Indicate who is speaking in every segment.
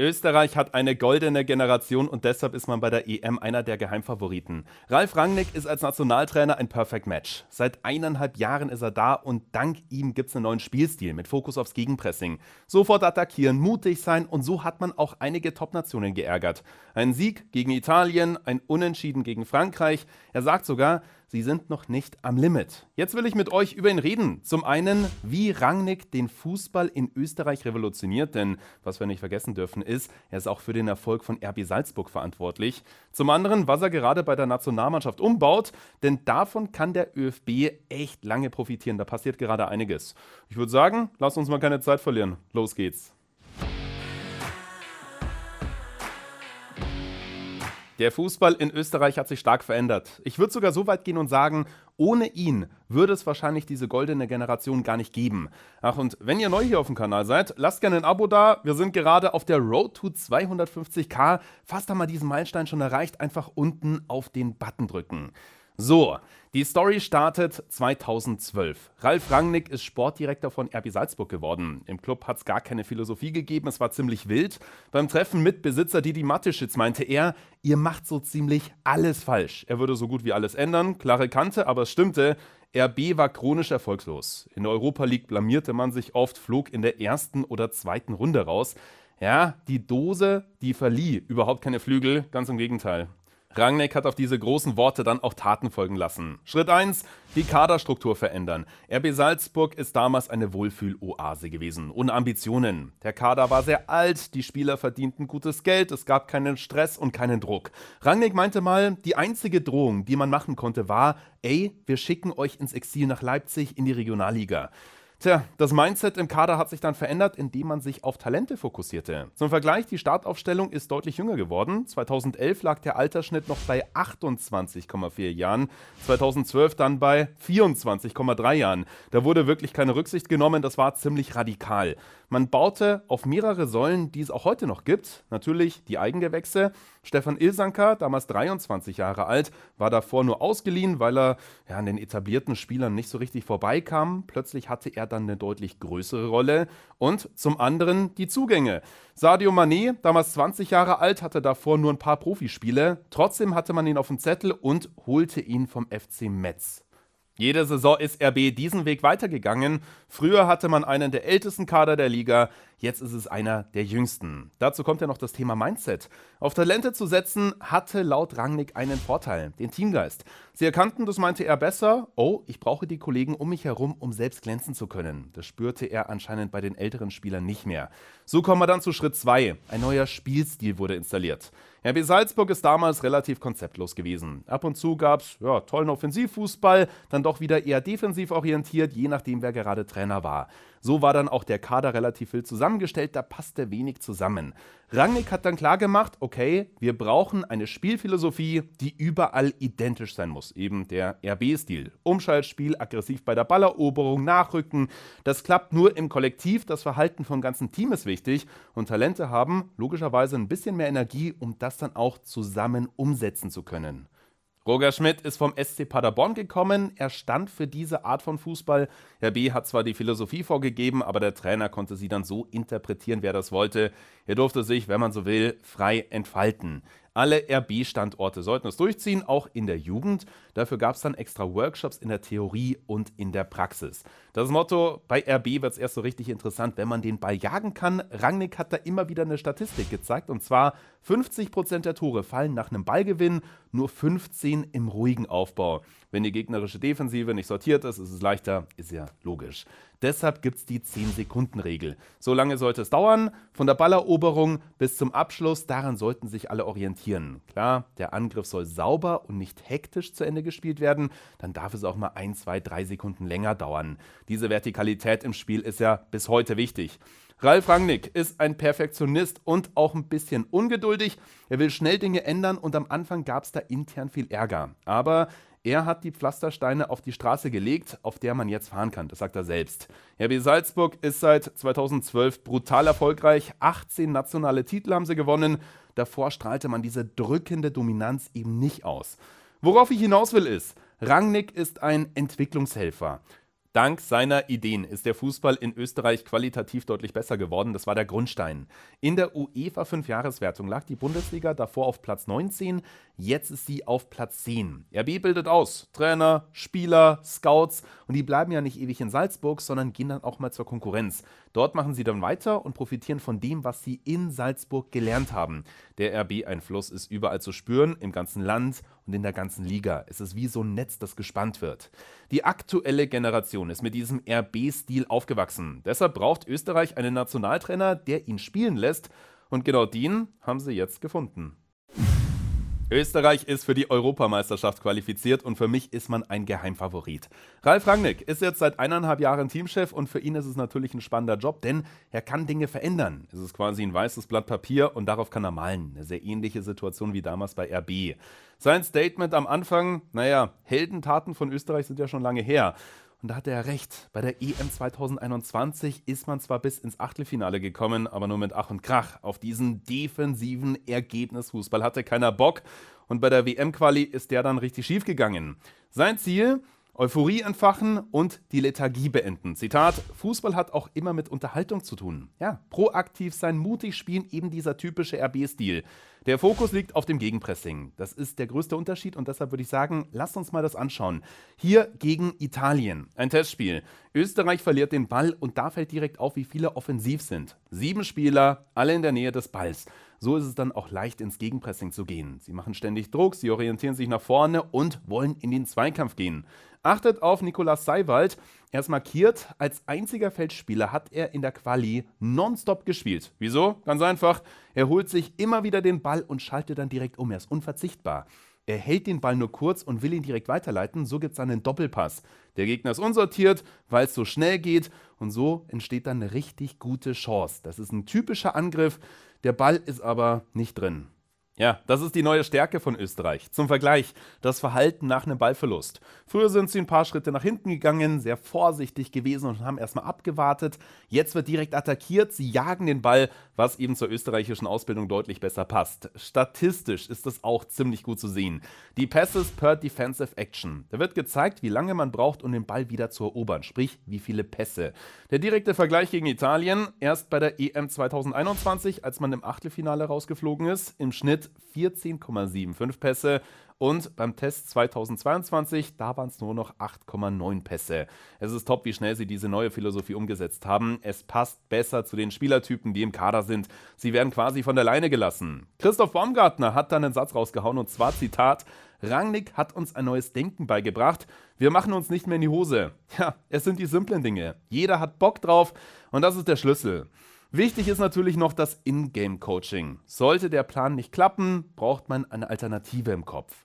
Speaker 1: Österreich hat eine goldene Generation und deshalb ist man bei der EM einer der Geheimfavoriten. Ralf Rangnick ist als Nationaltrainer ein Perfect Match. Seit eineinhalb Jahren ist er da und dank ihm gibt es einen neuen Spielstil mit Fokus aufs Gegenpressing. Sofort attackieren, mutig sein und so hat man auch einige Top-Nationen geärgert. Ein Sieg gegen Italien, ein Unentschieden gegen Frankreich. Er sagt sogar, sie sind noch nicht am Limit. Jetzt will ich mit euch über ihn reden. Zum einen, wie Rangnick den Fußball in Österreich revolutioniert, denn was wir nicht vergessen dürfen ist, er ist auch für den Erfolg von RB Salzburg verantwortlich. Zum anderen, was er gerade bei der Nationalmannschaft umbaut, denn davon kann der ÖFB echt lange profitieren. Da passiert gerade einiges. Ich würde sagen, lasst uns mal keine Zeit verlieren. Los geht's. Der Fußball in Österreich hat sich stark verändert. Ich würde sogar so weit gehen und sagen, ohne ihn würde es wahrscheinlich diese goldene Generation gar nicht geben. Ach, und wenn ihr neu hier auf dem Kanal seid, lasst gerne ein Abo da. Wir sind gerade auf der Road to 250k. Fast haben wir diesen Meilenstein schon erreicht. Einfach unten auf den Button drücken. So, die Story startet 2012. Ralf Rangnick ist Sportdirektor von RB Salzburg geworden. Im Club hat es gar keine Philosophie gegeben, es war ziemlich wild. Beim Treffen mit Besitzer Didi Mateschitz meinte er, ihr macht so ziemlich alles falsch. Er würde so gut wie alles ändern, klare Kante, aber es stimmte, RB war chronisch erfolglos. In der Europa League blamierte man sich oft, flog in der ersten oder zweiten Runde raus. Ja, die Dose, die verlieh überhaupt keine Flügel, ganz im Gegenteil. Rangnick hat auf diese großen Worte dann auch Taten folgen lassen. Schritt 1, die Kaderstruktur verändern. RB Salzburg ist damals eine Wohlfühloase gewesen, ohne Ambitionen. Der Kader war sehr alt, die Spieler verdienten gutes Geld, es gab keinen Stress und keinen Druck. Rangnick meinte mal, die einzige Drohung, die man machen konnte, war, ey, wir schicken euch ins Exil nach Leipzig in die Regionalliga. Tja, das Mindset im Kader hat sich dann verändert, indem man sich auf Talente fokussierte. Zum Vergleich, die Startaufstellung ist deutlich jünger geworden. 2011 lag der Altersschnitt noch bei 28,4 Jahren, 2012 dann bei 24,3 Jahren. Da wurde wirklich keine Rücksicht genommen, das war ziemlich radikal. Man baute auf mehrere Säulen, die es auch heute noch gibt. Natürlich die Eigengewächse. Stefan Ilsanker, damals 23 Jahre alt, war davor nur ausgeliehen, weil er ja, an den etablierten Spielern nicht so richtig vorbeikam. Plötzlich hatte er dann eine deutlich größere Rolle. Und zum anderen die Zugänge. Sadio Mané, damals 20 Jahre alt, hatte davor nur ein paar Profispiele. Trotzdem hatte man ihn auf dem Zettel und holte ihn vom FC Metz. Jede Saison ist RB diesen Weg weitergegangen. Früher hatte man einen der ältesten Kader der Liga, jetzt ist es einer der jüngsten. Dazu kommt ja noch das Thema Mindset. Auf Talente zu setzen hatte laut Rangnick einen Vorteil, den Teamgeist. Sie erkannten, das meinte er besser, oh, ich brauche die Kollegen um mich herum, um selbst glänzen zu können. Das spürte er anscheinend bei den älteren Spielern nicht mehr. So kommen wir dann zu Schritt 2. Ein neuer Spielstil wurde installiert. RB Salzburg ist damals relativ konzeptlos gewesen. Ab und zu gab es ja, tollen Offensivfußball, dann doch wieder eher defensiv orientiert, je nachdem, wer gerade trägt. Trainer war. So war dann auch der Kader relativ viel zusammengestellt, da passte wenig zusammen. Rangnick hat dann klargemacht, okay, wir brauchen eine Spielphilosophie, die überall identisch sein muss, eben der RB-Stil. Umschaltspiel, aggressiv bei der Balleroberung, nachrücken, das klappt nur im Kollektiv, das Verhalten vom ganzen Team ist wichtig und Talente haben logischerweise ein bisschen mehr Energie, um das dann auch zusammen umsetzen zu können. Roger Schmidt ist vom SC Paderborn gekommen. Er stand für diese Art von Fußball. Herr B. hat zwar die Philosophie vorgegeben, aber der Trainer konnte sie dann so interpretieren, wer das wollte. Er durfte sich, wenn man so will, frei entfalten. Alle RB-Standorte sollten es durchziehen, auch in der Jugend. Dafür gab es dann extra Workshops in der Theorie und in der Praxis. Das Motto, bei RB wird es erst so richtig interessant, wenn man den Ball jagen kann. Rangnick hat da immer wieder eine Statistik gezeigt, und zwar 50% der Tore fallen nach einem Ballgewinn, nur 15 im ruhigen Aufbau. Wenn die gegnerische Defensive nicht sortiert ist, ist es leichter, ist ja logisch. Deshalb gibt es die 10-Sekunden-Regel. So lange sollte es dauern, von der Balleroberung bis zum Abschluss, daran sollten sich alle orientieren. Klar, der Angriff soll sauber und nicht hektisch zu Ende gespielt werden, dann darf es auch mal 1, 2, 3 Sekunden länger dauern. Diese Vertikalität im Spiel ist ja bis heute wichtig. Ralf Rangnick ist ein Perfektionist und auch ein bisschen ungeduldig. Er will schnell Dinge ändern und am Anfang gab es da intern viel Ärger. Aber er hat die Pflastersteine auf die Straße gelegt, auf der man jetzt fahren kann. Das sagt er selbst. RB Salzburg ist seit 2012 brutal erfolgreich. 18 nationale Titel haben sie gewonnen. Davor strahlte man diese drückende Dominanz eben nicht aus. Worauf ich hinaus will ist, Rangnick ist ein Entwicklungshelfer. Dank seiner Ideen ist der Fußball in Österreich qualitativ deutlich besser geworden. Das war der Grundstein. In der UEFA Fünfjahreswertung lag die Bundesliga davor auf Platz 19, jetzt ist sie auf Platz 10. RB bildet aus Trainer, Spieler, Scouts und die bleiben ja nicht ewig in Salzburg, sondern gehen dann auch mal zur Konkurrenz. Dort machen sie dann weiter und profitieren von dem, was sie in Salzburg gelernt haben. Der RB-Einfluss ist überall zu spüren, im ganzen Land und in der ganzen Liga. Es ist wie so ein Netz, das gespannt wird. Die aktuelle Generation ist mit diesem RB-Stil aufgewachsen. Deshalb braucht Österreich einen Nationaltrainer, der ihn spielen lässt. Und genau den haben sie jetzt gefunden. Österreich ist für die Europameisterschaft qualifiziert und für mich ist man ein Geheimfavorit. Ralf Rangnick ist jetzt seit eineinhalb Jahren Teamchef und für ihn ist es natürlich ein spannender Job, denn er kann Dinge verändern. Es ist quasi ein weißes Blatt Papier und darauf kann er malen. Eine sehr ähnliche Situation wie damals bei RB. Sein Statement am Anfang, naja, Heldentaten von Österreich sind ja schon lange her. Und da hatte er recht. Bei der EM 2021 ist man zwar bis ins Achtelfinale gekommen, aber nur mit Ach und Krach. Auf diesen defensiven Ergebnisfußball hatte keiner Bock. Und bei der WM-Quali ist der dann richtig schief gegangen. Sein Ziel, Euphorie entfachen und die Lethargie beenden. Zitat, Fußball hat auch immer mit Unterhaltung zu tun. Ja, proaktiv sein, mutig spielen, eben dieser typische RB-Stil. Der Fokus liegt auf dem Gegenpressing. Das ist der größte Unterschied und deshalb würde ich sagen, lasst uns mal das anschauen. Hier gegen Italien, ein Testspiel. Österreich verliert den Ball und da fällt direkt auf, wie viele offensiv sind. Sieben Spieler, alle in der Nähe des Balls. So ist es dann auch leicht ins Gegenpressing zu gehen. Sie machen ständig Druck, sie orientieren sich nach vorne und wollen in den Zweikampf gehen. Achtet auf Nicolas Seiwald. Er ist markiert. Als einziger Feldspieler hat er in der Quali nonstop gespielt. Wieso? Ganz einfach. Er holt sich immer wieder den Ball und schaltet dann direkt um. Er ist unverzichtbar. Er hält den Ball nur kurz und will ihn direkt weiterleiten, so gibt es einen Doppelpass. Der Gegner ist unsortiert, weil es so schnell geht und so entsteht dann eine richtig gute Chance. Das ist ein typischer Angriff, der Ball ist aber nicht drin. Ja, das ist die neue Stärke von Österreich. Zum Vergleich, das Verhalten nach einem Ballverlust. Früher sind sie ein paar Schritte nach hinten gegangen, sehr vorsichtig gewesen und haben erstmal abgewartet. Jetzt wird direkt attackiert, sie jagen den Ball, was eben zur österreichischen Ausbildung deutlich besser passt. Statistisch ist das auch ziemlich gut zu sehen. Die Passes per Defensive Action. Da wird gezeigt, wie lange man braucht, um den Ball wieder zu erobern, sprich wie viele Pässe. Der direkte Vergleich gegen Italien, erst bei der EM 2021, als man im Achtelfinale rausgeflogen ist, im Schnitt 14,75 Pässe. Und beim Test 2022, da waren es nur noch 8,9 Pässe. Es ist top, wie schnell sie diese neue Philosophie umgesetzt haben. Es passt besser zu den Spielertypen, die im Kader sind. Sie werden quasi von der Leine gelassen. Christoph Baumgartner hat dann einen Satz rausgehauen und zwar Zitat, Rangnick hat uns ein neues Denken beigebracht. Wir machen uns nicht mehr in die Hose. Ja, es sind die simplen Dinge. Jeder hat Bock drauf und das ist der Schlüssel. Wichtig ist natürlich noch das Ingame-Coaching. Sollte der Plan nicht klappen, braucht man eine Alternative im Kopf.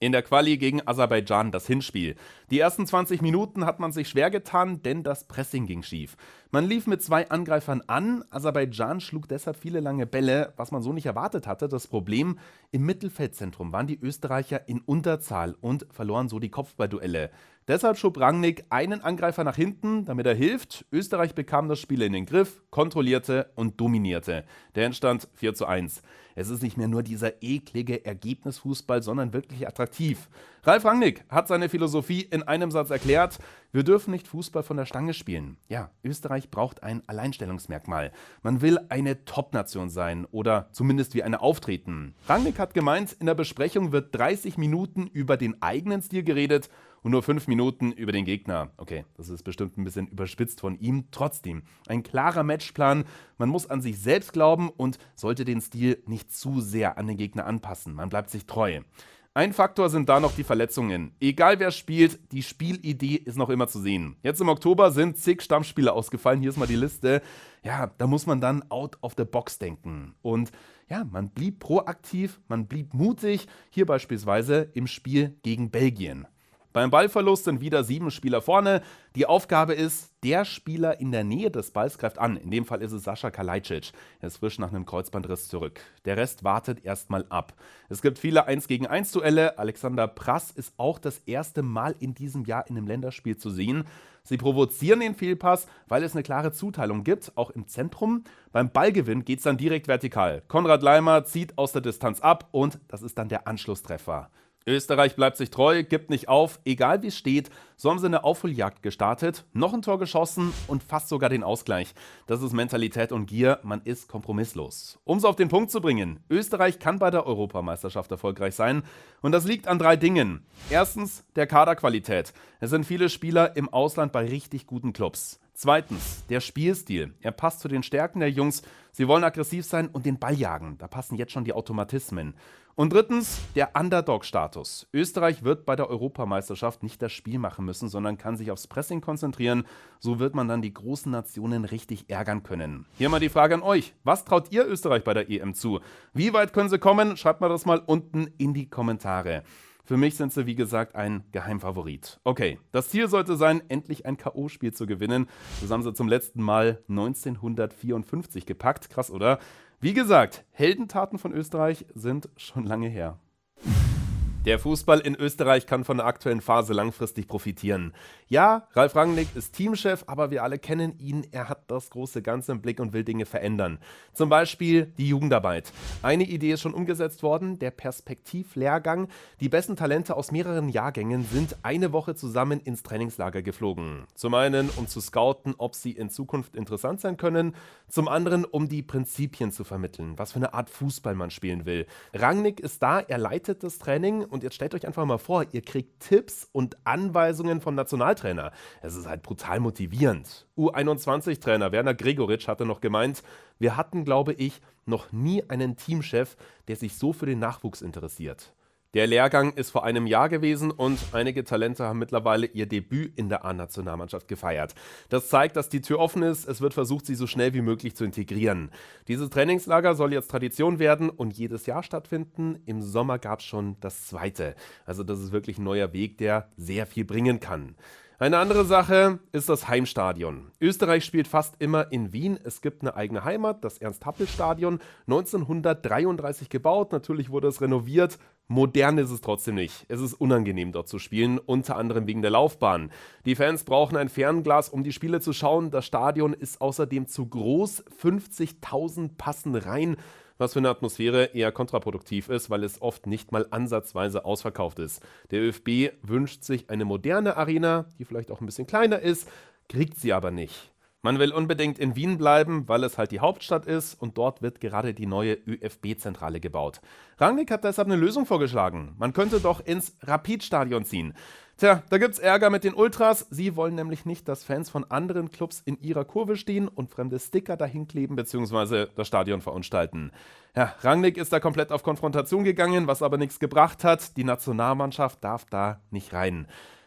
Speaker 1: In der Quali gegen Aserbaidschan das Hinspiel. Die ersten 20 Minuten hat man sich schwer getan, denn das Pressing ging schief. Man lief mit zwei Angreifern an. Aserbaidschan schlug deshalb viele lange Bälle, was man so nicht erwartet hatte. Das Problem, im Mittelfeldzentrum waren die Österreicher in Unterzahl und verloren so die Kopfballduelle. Deshalb schob Rangnick einen Angreifer nach hinten, damit er hilft. Österreich bekam das Spiel in den Griff, kontrollierte und dominierte. Der entstand 4 zu 1. Es ist nicht mehr nur dieser eklige Ergebnisfußball, sondern wirklich attraktiv. Ralf Rangnick hat seine Philosophie in einem Satz erklärt. Wir dürfen nicht Fußball von der Stange spielen. Ja, Österreich braucht ein Alleinstellungsmerkmal. Man will eine Top-Nation sein oder zumindest wie eine auftreten. Rangnick hat gemeint, in der Besprechung wird 30 Minuten über den eigenen Stil geredet und nur 5 Minuten über den Gegner. Okay, das ist bestimmt ein bisschen überspitzt von ihm. Trotzdem, ein klarer Matchplan. Man muss an sich selbst glauben und sollte den Stil nicht zu sehr an den Gegner anpassen. Man bleibt sich treu. Ein Faktor sind da noch die Verletzungen. Egal wer spielt, die Spielidee ist noch immer zu sehen. Jetzt im Oktober sind zig Stammspieler ausgefallen. Hier ist mal die Liste. Ja, da muss man dann out of the box denken. Und ja, man blieb proaktiv, man blieb mutig. Hier beispielsweise im Spiel gegen Belgien. Beim Ballverlust sind wieder sieben Spieler vorne. Die Aufgabe ist, der Spieler in der Nähe des Balls greift an. In dem Fall ist es Sascha Kalajdzic. Er ist frisch nach einem Kreuzbandriss zurück. Der Rest wartet erstmal ab. Es gibt viele 1 gegen 1 Duelle. Alexander Prass ist auch das erste Mal in diesem Jahr in einem Länderspiel zu sehen. Sie provozieren den Fehlpass, weil es eine klare Zuteilung gibt, auch im Zentrum. Beim Ballgewinn geht es dann direkt vertikal. Konrad Leimer zieht aus der Distanz ab und das ist dann der Anschlusstreffer. Österreich bleibt sich treu, gibt nicht auf, egal wie es steht. So haben sie eine Aufholjagd gestartet, noch ein Tor geschossen und fast sogar den Ausgleich. Das ist Mentalität und Gier, man ist kompromisslos. Um es auf den Punkt zu bringen, Österreich kann bei der Europameisterschaft erfolgreich sein und das liegt an drei Dingen. Erstens der Kaderqualität. Es sind viele Spieler im Ausland bei richtig guten Clubs. Zweitens, der Spielstil. Er passt zu den Stärken der Jungs. Sie wollen aggressiv sein und den Ball jagen. Da passen jetzt schon die Automatismen. Und drittens, der Underdog-Status. Österreich wird bei der Europameisterschaft nicht das Spiel machen müssen, sondern kann sich aufs Pressing konzentrieren. So wird man dann die großen Nationen richtig ärgern können. Hier mal die Frage an euch. Was traut ihr Österreich bei der EM zu? Wie weit können sie kommen? Schreibt mal das mal unten in die Kommentare. Für mich sind sie, wie gesagt, ein Geheimfavorit. Okay, das Ziel sollte sein, endlich ein K.O.-Spiel zu gewinnen. Das haben sie zum letzten Mal 1954 gepackt. Krass, oder? Wie gesagt, Heldentaten von Österreich sind schon lange her. Der Fußball in Österreich kann von der aktuellen Phase langfristig profitieren. Ja, Ralf Rangnick ist Teamchef, aber wir alle kennen ihn. Er hat das große Ganze im Blick und will Dinge verändern. Zum Beispiel die Jugendarbeit. Eine Idee ist schon umgesetzt worden, der Perspektivlehrgang. Die besten Talente aus mehreren Jahrgängen sind eine Woche zusammen ins Trainingslager geflogen. Zum einen, um zu scouten, ob sie in Zukunft interessant sein können. Zum anderen, um die Prinzipien zu vermitteln, was für eine Art Fußball man spielen will. Rangnick ist da, er leitet das Training und jetzt stellt euch einfach mal vor, ihr kriegt Tipps und Anweisungen vom Nationaltrainer. Es ist halt brutal motivierend. U21-Trainer Werner Gregoritsch hatte noch gemeint, wir hatten, glaube ich, noch nie einen Teamchef, der sich so für den Nachwuchs interessiert. Der Lehrgang ist vor einem Jahr gewesen und einige Talente haben mittlerweile ihr Debüt in der A-Nationalmannschaft gefeiert. Das zeigt, dass die Tür offen ist. Es wird versucht, sie so schnell wie möglich zu integrieren. Dieses Trainingslager soll jetzt Tradition werden und jedes Jahr stattfinden. Im Sommer gab es schon das zweite. Also das ist wirklich ein neuer Weg, der sehr viel bringen kann. Eine andere Sache ist das Heimstadion. Österreich spielt fast immer in Wien. Es gibt eine eigene Heimat, das Ernst-Happel-Stadion, 1933 gebaut. Natürlich wurde es renoviert, Modern ist es trotzdem nicht. Es ist unangenehm, dort zu spielen, unter anderem wegen der Laufbahn. Die Fans brauchen ein Fernglas, um die Spiele zu schauen. Das Stadion ist außerdem zu groß. 50.000 passen rein, was für eine Atmosphäre eher kontraproduktiv ist, weil es oft nicht mal ansatzweise ausverkauft ist. Der ÖFB wünscht sich eine moderne Arena, die vielleicht auch ein bisschen kleiner ist, kriegt sie aber nicht. Man will unbedingt in Wien bleiben, weil es halt die Hauptstadt ist und dort wird gerade die neue ÖFB-Zentrale gebaut. Rangnick hat deshalb eine Lösung vorgeschlagen. Man könnte doch ins Rapid-Stadion ziehen. Tja, da gibt's Ärger mit den Ultras. Sie wollen nämlich nicht, dass Fans von anderen Clubs in ihrer Kurve stehen und fremde Sticker dahinkleben bzw. das Stadion verunstalten. Ja, Rangnick ist da komplett auf Konfrontation gegangen, was aber nichts gebracht hat. Die Nationalmannschaft darf da nicht rein.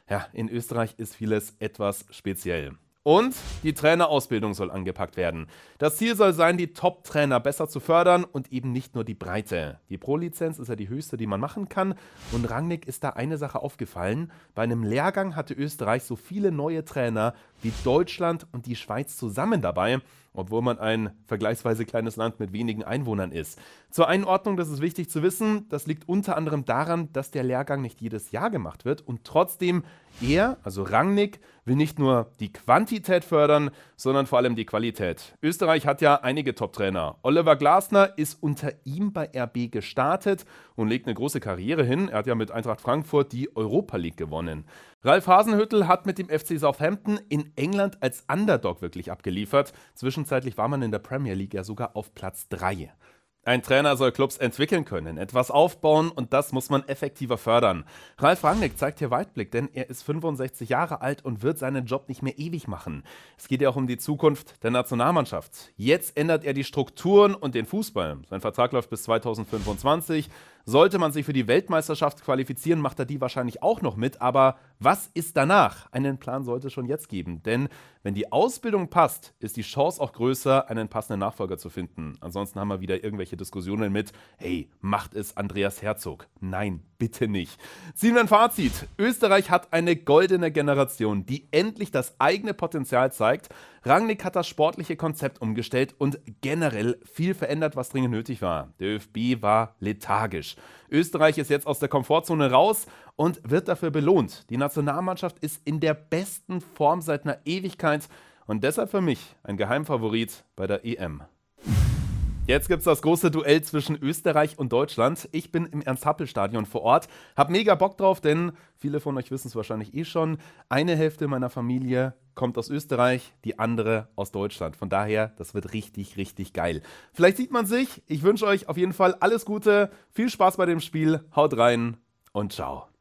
Speaker 1: Ja, in Österreich ist vieles etwas speziell. Und die Trainerausbildung soll angepackt werden. Das Ziel soll sein, die Top-Trainer besser zu fördern und eben nicht nur die Breite. Die Pro-Lizenz ist ja die höchste, die man machen kann. Und Rangnick ist da eine Sache aufgefallen. Bei einem Lehrgang hatte Österreich so viele neue Trainer wie Deutschland und die Schweiz zusammen dabei, obwohl man ein vergleichsweise kleines Land mit wenigen Einwohnern ist. Zur Einordnung, das ist wichtig zu wissen, das liegt unter anderem daran, dass der Lehrgang nicht jedes Jahr gemacht wird und trotzdem er, also Rangnick, will nicht nur die Quantität fördern, sondern vor allem die Qualität. Österreich hat ja einige Top-Trainer. Oliver Glasner ist unter ihm bei RB gestartet und legt eine große Karriere hin. Er hat ja mit Eintracht Frankfurt die Europa League gewonnen. Ralf Hasenhüttel hat mit dem FC Southampton in England als Underdog wirklich abgeliefert. Zwischenzeitlich war man in der Premier League ja sogar auf Platz 3. Ein Trainer soll Clubs entwickeln können, etwas aufbauen und das muss man effektiver fördern. Ralf Rangnick zeigt hier Weitblick, denn er ist 65 Jahre alt und wird seinen Job nicht mehr ewig machen. Es geht ja auch um die Zukunft der Nationalmannschaft. Jetzt ändert er die Strukturen und den Fußball. Sein Vertrag läuft bis 2025. Sollte man sich für die Weltmeisterschaft qualifizieren, macht er die wahrscheinlich auch noch mit. Aber was ist danach? Einen Plan sollte es schon jetzt geben. Denn wenn die Ausbildung passt, ist die Chance auch größer, einen passenden Nachfolger zu finden. Ansonsten haben wir wieder irgendwelche Diskussionen mit, hey, macht es Andreas Herzog? Nein, bitte nicht. Ziehen wir ein Fazit. Österreich hat eine goldene Generation, die endlich das eigene Potenzial zeigt. Rangnick hat das sportliche Konzept umgestellt und generell viel verändert, was dringend nötig war. Der ÖFB war lethargisch. Österreich ist jetzt aus der Komfortzone raus und wird dafür belohnt. Die Nationalmannschaft ist in der besten Form seit einer Ewigkeit und deshalb für mich ein Geheimfavorit bei der EM. Jetzt gibt es das große Duell zwischen Österreich und Deutschland. Ich bin im Ernst-Happel-Stadion vor Ort. Hab mega Bock drauf, denn viele von euch wissen es wahrscheinlich eh schon. Eine Hälfte meiner Familie kommt aus Österreich, die andere aus Deutschland. Von daher, das wird richtig, richtig geil. Vielleicht sieht man sich. Ich wünsche euch auf jeden Fall alles Gute, viel Spaß bei dem Spiel, haut rein und ciao.